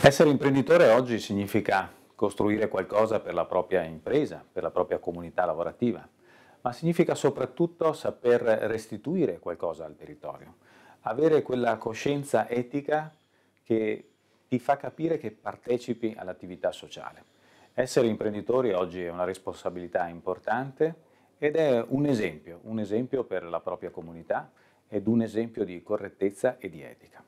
Essere imprenditore oggi significa costruire qualcosa per la propria impresa, per la propria comunità lavorativa, ma significa soprattutto saper restituire qualcosa al territorio, avere quella coscienza etica che ti fa capire che partecipi all'attività sociale. Essere imprenditori oggi è una responsabilità importante ed è un esempio, un esempio per la propria comunità ed un esempio di correttezza e di etica.